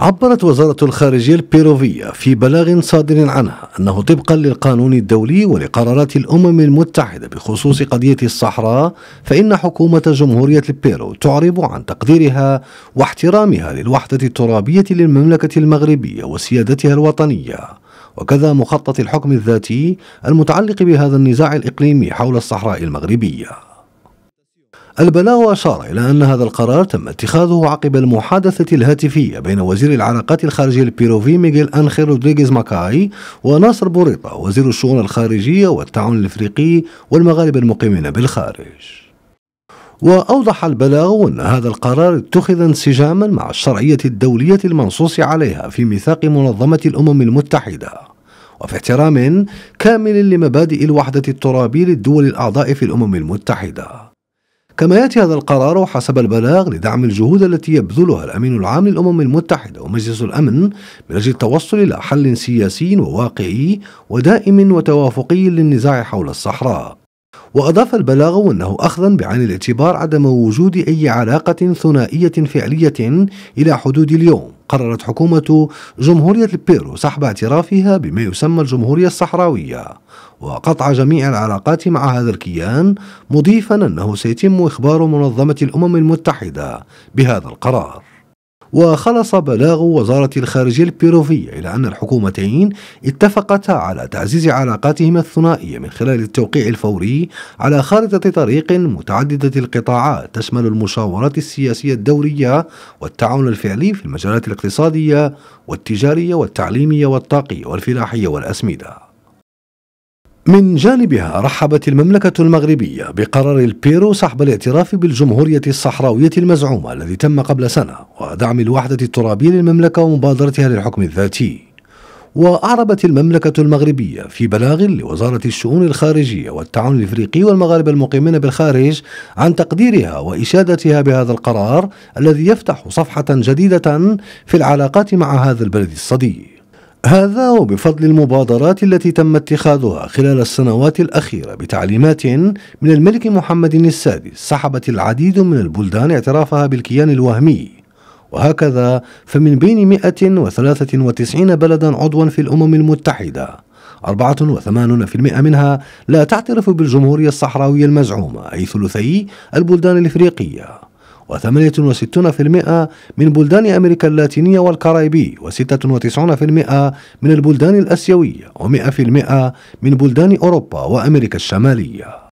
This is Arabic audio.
عبرت وزارة الخارجية البيروفية في بلاغ صادر عنها أنه طبقا للقانون الدولي ولقرارات الأمم المتحدة بخصوص قضية الصحراء فإن حكومة جمهورية البيرو تعرب عن تقديرها واحترامها للوحدة الترابية للمملكة المغربية وسيادتها الوطنية وكذا مخطط الحكم الذاتي المتعلق بهذا النزاع الإقليمي حول الصحراء المغربية البلاغ أشار إلى أن هذا القرار تم اتخاذه عقب المحادثة الهاتفية بين وزير العلاقات الخارجية البيروفي ميغيل أنخيل رودريغيز ماكاي وناصر بوريطة وزير الشؤون الخارجية والتعاون الإفريقي والمغاربة المقيمين بالخارج وأوضح البلاغ أن هذا القرار اتخذ انسجاما مع الشرعية الدولية المنصوص عليها في ميثاق منظمة الأمم المتحدة وفي احترام كامل لمبادئ الوحدة الترابية للدول الأعضاء في الأمم المتحدة كما ياتي هذا القرار حسب البلاغ لدعم الجهود التي يبذلها الامين العام للامم المتحده ومجلس الامن من اجل التوصل الى حل سياسي وواقعي ودائم وتوافقي للنزاع حول الصحراء وأضاف البلاغ أنه أخذا بعين الاعتبار عدم وجود أي علاقة ثنائية فعلية إلى حدود اليوم قررت حكومة جمهورية البيرو سحب اعترافها بما يسمى الجمهورية الصحراوية وقطع جميع العلاقات مع هذا الكيان مضيفا أنه سيتم إخبار منظمة الأمم المتحدة بهذا القرار وخلص بلاغ وزارة الخارجية البيروفية إلى أن الحكومتين اتفقتا على تعزيز علاقاتهما الثنائية من خلال التوقيع الفوري على خارطة طريق متعددة القطاعات تشمل المشاورات السياسية الدورية والتعاون الفعلي في المجالات الاقتصادية والتجارية والتعليمية والطاقية والفلاحية والأسمدة من جانبها رحبت المملكة المغربية بقرار البيرو سحب الاعتراف بالجمهورية الصحراوية المزعومة الذي تم قبل سنة ودعم الوحدة الترابية للمملكة ومبادرتها للحكم الذاتي وأعربت المملكة المغربية في بلاغ لوزارة الشؤون الخارجية والتعاون الإفريقي والمغاربة المقيمين بالخارج عن تقديرها وإشادتها بهذا القرار الذي يفتح صفحة جديدة في العلاقات مع هذا البلد الصديق هذا وبفضل المبادرات التي تم اتخاذها خلال السنوات الأخيرة بتعليمات من الملك محمد السادس سحبت العديد من البلدان اعترافها بالكيان الوهمي وهكذا فمن بين 193 بلدا عضوا في الأمم المتحدة 84% منها لا تعترف بالجمهورية الصحراوية المزعومة أي ثلثي البلدان الإفريقية و68% من بلدان أمريكا اللاتينية والكاريبي و96% من البلدان الأسيوية و100% من بلدان أوروبا وأمريكا الشمالية